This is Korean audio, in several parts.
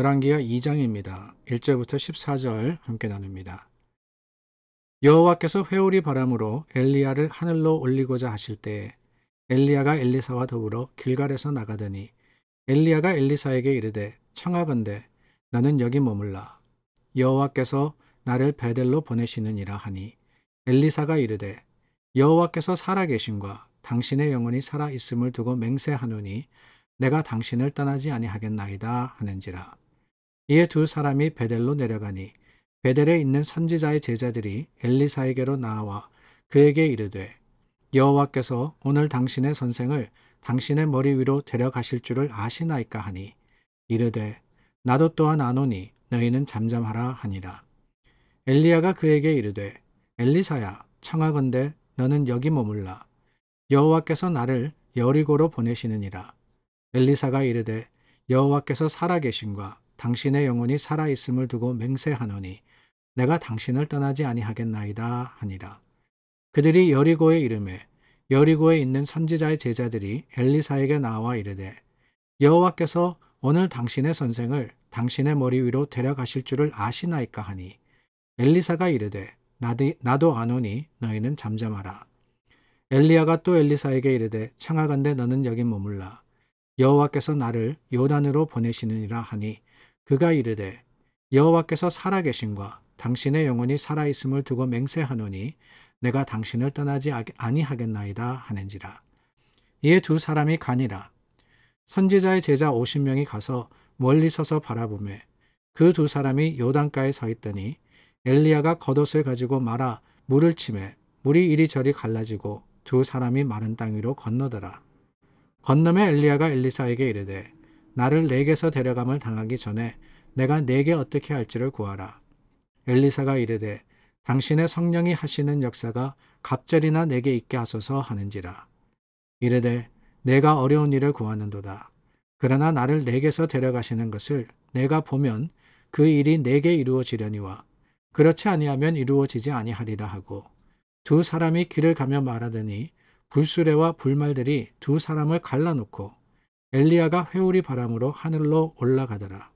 열왕기하 2장입니다. 1절부터 14절 함께 나눕니다. 여호와께서 회오리 바람으로 엘리야를 하늘로 올리고자 하실 때에 엘리야가 엘리사와 더불어 길갈에서 나가더니 엘리야가 엘리사에게 이르되 청하건대 나는 여기 머물라 여호와께서 나를 베델로 보내시느니라 하니 엘리사가 이르되 여호와께서 살아계신과 당신의 영혼이 살아 있음을 두고 맹세하노니 내가 당신을 떠나지 아니하겠나이다 하는지라 이에 두 사람이 베델로 내려가니 베델에 있는 선지자의 제자들이 엘리사에게로 나와 그에게 이르되 여호와께서 오늘 당신의 선생을 당신의 머리 위로 데려가실 줄을 아시나이까 하니 이르되 나도 또한 아노니 너희는 잠잠하라 하니라 엘리야가 그에게 이르되 엘리사야 청하건대 너는 여기 머물라 여호와께서 나를 여리고로 보내시느니라 엘리사가 이르되 여호와께서 살아계신과 당신의 영혼이 살아 있음을 두고 맹세하노니 내가 당신을 떠나지 아니하겠나이다 하니라. 그들이 여리고의 이름에 여리고에 있는 선지자의 제자들이 엘리사에게 나와 이르되 여호와께서 오늘 당신의 선생을 당신의 머리 위로 데려가실 줄을 아시나이까 하니 엘리사가 이르되 나도 아노니 너희는 잠잠하라. 엘리야가 또 엘리사에게 이르되 청하건대 너는 여긴 머물라. 여호와께서 나를 요단으로 보내시느니라 하니 그가 이르되 여호와께서 살아계신과 당신의 영혼이 살아있음을 두고 맹세하노니 내가 당신을 떠나지 아니하겠나이다 하는지라. 이에 두 사람이 가니라. 선지자의 제자 50명이 가서 멀리 서서 바라보매 그 두 사람이 요단가에 서 있더니 엘리야가 겉옷을 가지고 말아 물을 치매 물이 이리저리 갈라지고 두 사람이 마른 땅 위로 건너더라. 건너에 엘리야가 엘리사에게 이르되 나를 내게서 데려감을 당하기 전에 내가 내게 어떻게 할지를 구하라. 엘리사가 이르되 당신의 성령이 하시는 역사가 갑절이나 내게 있게 하소서 하는지라. 이르되 내가 어려운 일을 구하는도다. 그러나 나를 내게서 데려가시는 것을 내가 보면 그 일이 내게 이루어지려니와 그렇지 아니하면 이루어지지 아니하리라 하고 두 사람이 길을 가며 말하더니 불수레와 불말들이 두 사람을 갈라놓고 엘리야가 회오리 바람으로 하늘로 올라가더라.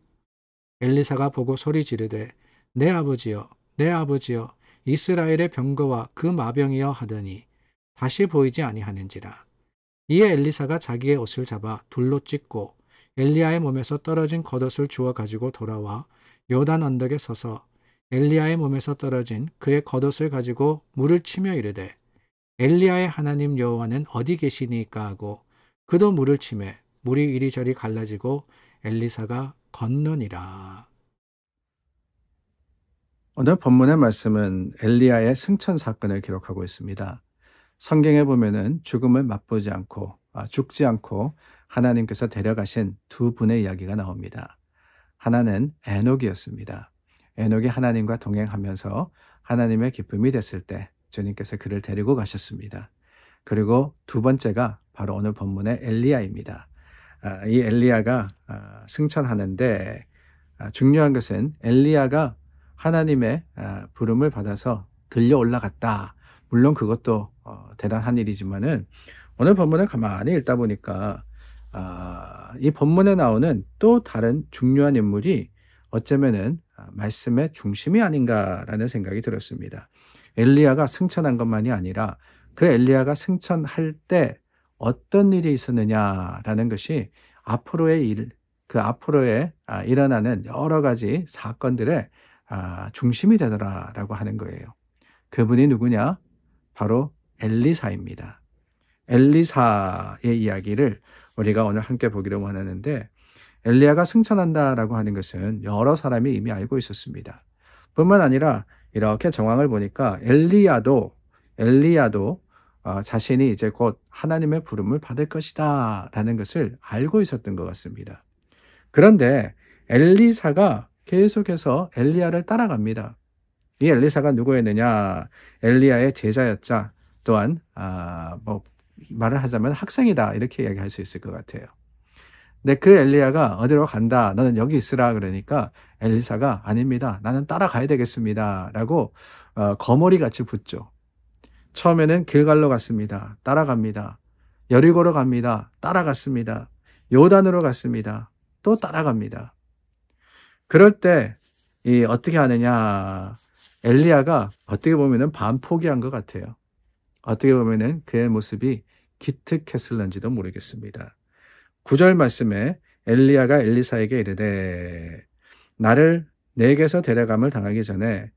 엘리사가 보고 소리 지르되 내 아버지여 내 아버지여 이스라엘의 병거와 그 마병이여 하더니 다시 보이지 아니하는지라. 이에 엘리사가 자기의 옷을 잡아 둘로 찢고 엘리야의 몸에서 떨어진 겉옷을 주워 가지고 돌아와 요단 언덕에 서서 엘리야의 몸에서 떨어진 그의 겉옷을 가지고 물을 치며 이르되 엘리야의 하나님 여호와는 어디 계시니까 하고 그도 물을 치매 물이 이리저리 갈라지고 엘리사가 걷느니라. 오늘 본문의 말씀은 엘리야의 승천 사건을 기록하고 있습니다. 성경에 보면은 죽음을 맛보지 않고 아, 죽지 않고 하나님께서 데려가신 두 분의 이야기가 나옵니다. 하나는 에녹이었습니다. 에녹이 하나님과 동행하면서 하나님의 기쁨이 됐을 때 주님께서 그를 데리고 가셨습니다. 그리고 두 번째가 바로 오늘 본문의 엘리야입니다. 아, 이 엘리야가 아, 승천하는데 아, 중요한 것은 엘리야가 하나님의 부름을 받아서 들려 올라갔다. 물론 그것도 어, 대단한 일이지만은 오늘 본문을 가만히 읽다 보니까 이 본문에 나오는 또 다른 중요한 인물이 어쩌면은 말씀의 중심이 아닌가라는 생각이 들었습니다. 엘리야가 승천한 것만이 아니라 그 엘리야가 승천할 때 어떤 일이 있었느냐라는 것이 앞으로의 일, 그 앞으로의 아, 일어나는 여러 가지 사건들의 아, 중심이 되더라라고 하는 거예요. 그분이 누구냐? 바로 엘리사입니다. 엘리사의 이야기를 우리가 오늘 함께 보기로 원하는데 엘리야가 승천한다라고 하는 것은 여러 사람이 이미 알고 있었습니다. 뿐만 아니라 이렇게 정황을 보니까 엘리야도 엘리야도 어, 자신이 이제 곧 하나님의 부름을 받을 것이다 라는 것을 알고 있었던 것 같습니다. 그런데 엘리사가 계속해서 엘리야를 따라갑니다. 이 엘리사가 누구였느냐? 엘리야의 제자였자 또한 아, 뭐 말을 하자면 학생이다 이렇게 이야기할 수 있을 것 같아요. 근데 그 엘리야가 어디로 간다. 너는 여기 있으라 그러니까 엘리사가 아닙니다. 나는 따라가야 되겠습니다라고 어, 거머리 같이 붙죠. 처음에는 길갈로 갔습니다. 따라갑니다. 여리고로 갑니다. 따라갔습니다. 요단으로 갔습니다. 또 따라갑니다. 그럴 때 이 어떻게 하느냐 엘리야가 어떻게 보면은 반 포기한 것 같아요. 어떻게 보면은 그의 모습이 기특했을런지도 모르겠습니다. 구절 말씀에 엘리야가 엘리사에게 이르되 나를 내게서 데려감을 당하기 전에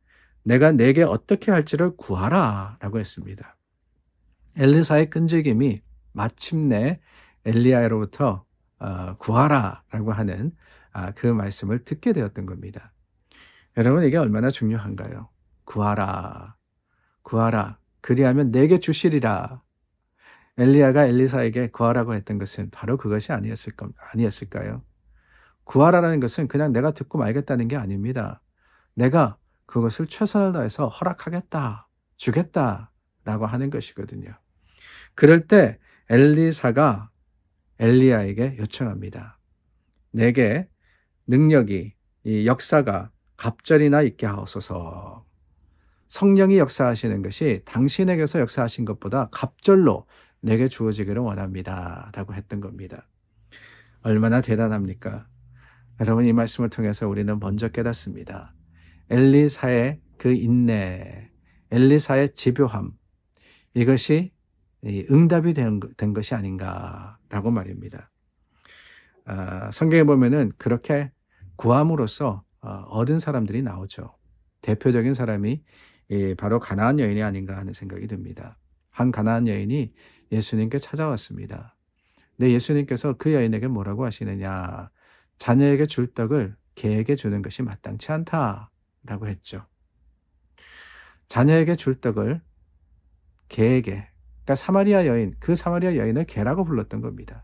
내가 내게 어떻게 할지를 구하라 라고 했습니다. 엘리사의 끈질김이 마침내 엘리아로부터 어, 구하라 라고 하는 아, 그 말씀을 듣게 되었던 겁니다. 여러분 이게 얼마나 중요한가요? 구하라 구하라 그리하면 내게 주시리라 엘리아가 엘리사에게 구하라고 했던 것은 바로 그것이 아니었을 까 아니었을까요? 구하라라는 것은 그냥 내가 듣고 말겠다는 게 아닙니다. 내가 그것을 최선을 다해서 허락하겠다, 주겠다, 라고 하는 것이거든요. 그럴 때 엘리사가 엘리야에게 요청합니다. 내게 능력이, 이 역사가 갑절이나 있게 하옵소서. 성령이 역사하시는 것이 당신에게서 역사하신 것보다 갑절로 내게 주어지기를 원합니다. 라고 했던 겁니다. 얼마나 대단합니까? 여러분, 이 말씀을 통해서 우리는 먼저 깨닫습니다. 엘리사의 그 인내, 엘리사의 집요함, 이것이 응답이 된, 것이 아닌가라고 말입니다. 아, 성경에 보면은 그렇게 구함으로써 어, 얻은 사람들이 나오죠. 대표적인 사람이 바로 가나안 여인이 아닌가 하는 생각이 듭니다. 한 가나안 여인이 예수님께 찾아왔습니다. 근데 예수님께서 그 여인에게 뭐라고 하시느냐? 자녀에게 줄 떡을 개에게 주는 것이 마땅치 않다. 라고 했죠. 자녀에게 줄 떡을 개에게, 그러니까 사마리아 여인, 그 사마리아 여인을 개라고 불렀던 겁니다.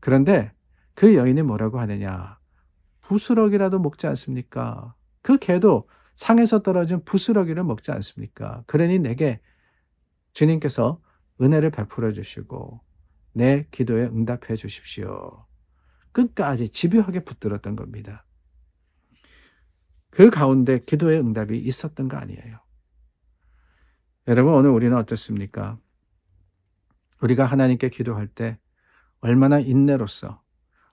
그런데 그 여인이 뭐라고 하느냐. 부스러기라도 먹지 않습니까? 그 개도 상에서 떨어진 부스러기를 먹지 않습니까? 그러니 내게 주님께서 은혜를 베풀어 주시고 내 기도에 응답해 주십시오. 끝까지 집요하게 붙들었던 겁니다. 그 가운데 기도의 응답이 있었던 거 아니에요. 여러분, 오늘 우리는 어떻습니까? 우리가 하나님께 기도할 때 얼마나 인내로서,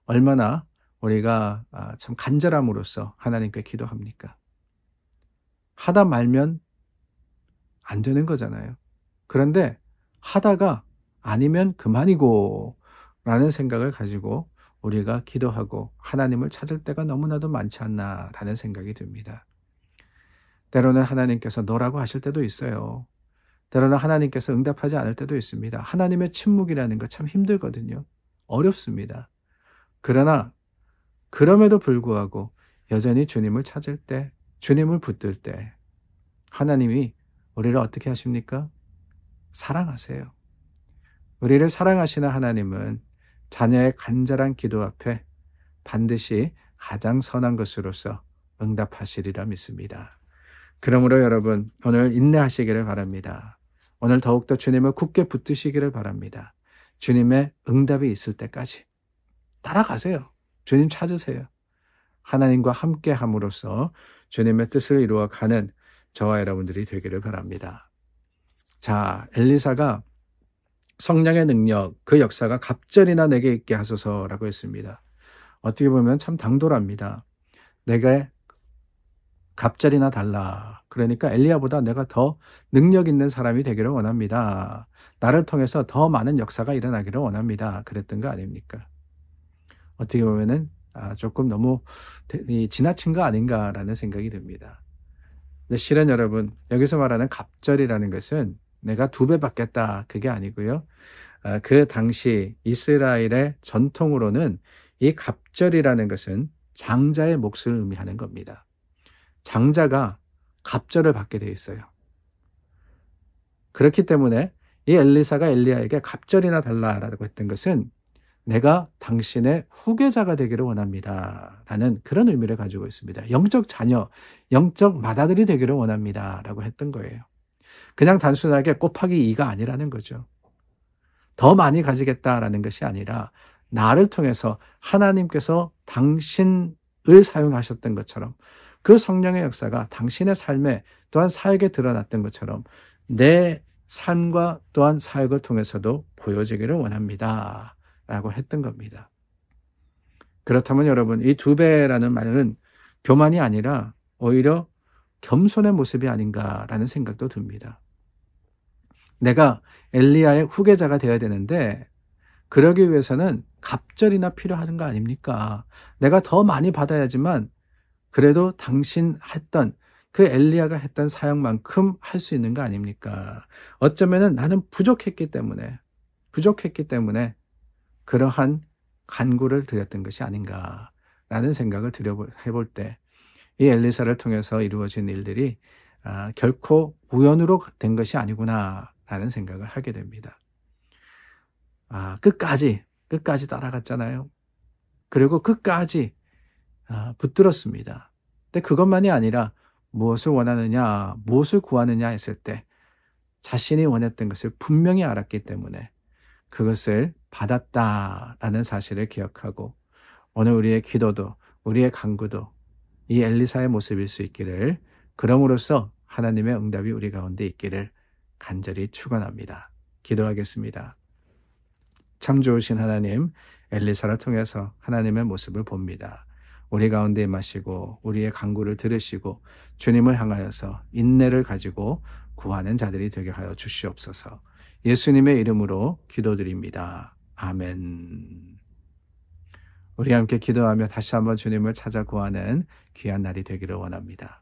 얼마나 우리가 아, 참 간절함으로써 하나님께 기도합니까? 하다 말면 안 되는 거잖아요. 그런데 하다가 아니면 그만이고 라는 생각을 가지고 우리가 기도하고 하나님을 찾을 때가 너무나도 많지 않나라는 생각이 듭니다. 때로는 하나님께서 너라고 하실 때도 있어요. 때로는 하나님께서 응답하지 않을 때도 있습니다. 하나님의 침묵이라는 거 참 힘들거든요. 어렵습니다. 그러나 그럼에도 불구하고 여전히 주님을 찾을 때, 주님을 붙들 때 하나님이 우리를 어떻게 하십니까? 사랑하세요. 우리를 사랑하시는 하나님은 자녀의 간절한 기도 앞에 반드시 가장 선한 것으로서 응답하시리라 믿습니다. 그러므로 여러분, 오늘 인내하시기를 바랍니다. 오늘 더욱더 주님을 굳게 붙드시기를 바랍니다. 주님의 응답이 있을 때까지 따라가세요. 주님 찾으세요. 하나님과 함께 함으로써 주님의 뜻을 이루어 가는 저와 여러분들이 되기를 바랍니다. 자, 엘리사가 성령의 능력, 그 역사가 갑절이나 내게 있게 하소서라고 했습니다. 어떻게 보면 참 당돌합니다. 내가 갑절이나 달라. 그러니까 엘리야보다 내가 더 능력 있는 사람이 되기를 원합니다. 나를 통해서 더 많은 역사가 일어나기를 원합니다. 그랬던 거 아닙니까? 어떻게 보면은 아, 조금 너무 지나친 거 아닌가라는 생각이 듭니다. 실은 여러분 여기서 말하는 갑절이라는 것은 내가 두 배 받겠다. 그게 아니고요. 아, 그 당시 이스라엘의 전통으로는 이 갑절이라는 것은 장자의 몫을 의미하는 겁니다. 장자가 갑절을 받게 되어 있어요. 그렇기 때문에 이 엘리사가 엘리아에게 갑절이나 달라라고 했던 것은 내가 당신의 후계자가 되기를 원합니다. 라는 그런 의미를 가지고 있습니다. 영적 자녀, 영적 마다들이 되기를 원합니다. 라고 했던 거예요. 그냥 단순하게 곱하기 2가 아니라는 거죠. 더 많이 가지겠다라는 것이 아니라 나를 통해서 하나님께서 당신을 사용하셨던 것처럼 그 성령의 역사가 당신의 삶에 또한 사역에 드러났던 것처럼 내 삶과 또한 사역을 통해서도 보여지기를 원합니다. 라고 했던 겁니다. 그렇다면 여러분, 이 두 배라는 말은 교만이 아니라 오히려 겸손의 모습이 아닌가라는 생각도 듭니다. 내가 엘리야의 후계자가 되어야 되는데 그러기 위해서는 갑절이나 필요한 하거 아닙니까? 내가 더 많이 받아야지만 그래도 당신 했던 그 엘리야가 했던 사역만큼 할 수 있는 거 아닙니까? 어쩌면 나는 부족했기 때문에 부족했기 때문에 그러한 간구를 드렸던 것이 아닌가라는 생각을 들여 해볼 때이 엘리사를 통해서 이루어진 일들이 아, 결코 우연으로 된 것이 아니구나라는 생각을 하게 됩니다. 아, 끝까지, 끝까지 따라갔잖아요. 그리고 끝까지 아, 붙들었습니다. 근데 그것만이 아니라 무엇을 원하느냐, 무엇을 구하느냐 했을 때 자신이 원했던 것을 분명히 알았기 때문에 그것을 받았다라는 사실을 기억하고 오늘 우리의 기도도 우리의 간구도 이 엘리사의 모습일 수 있기를 그럼으로써 하나님의 응답이 우리 가운데 있기를 간절히 축원합니다. 기도하겠습니다. 참 좋으신 하나님 엘리사를 통해서 하나님의 모습을 봅니다. 우리 가운데 마시고 우리의 강구를 들으시고 주님을 향하여서 인내를 가지고 구하는 자들이 되게 하여 주시옵소서. 예수님의 이름으로 기도드립니다. 아멘. 우리 함께 기도하며 다시 한번 주님을 찾아 구하는 귀한 날이 되기를 원합니다.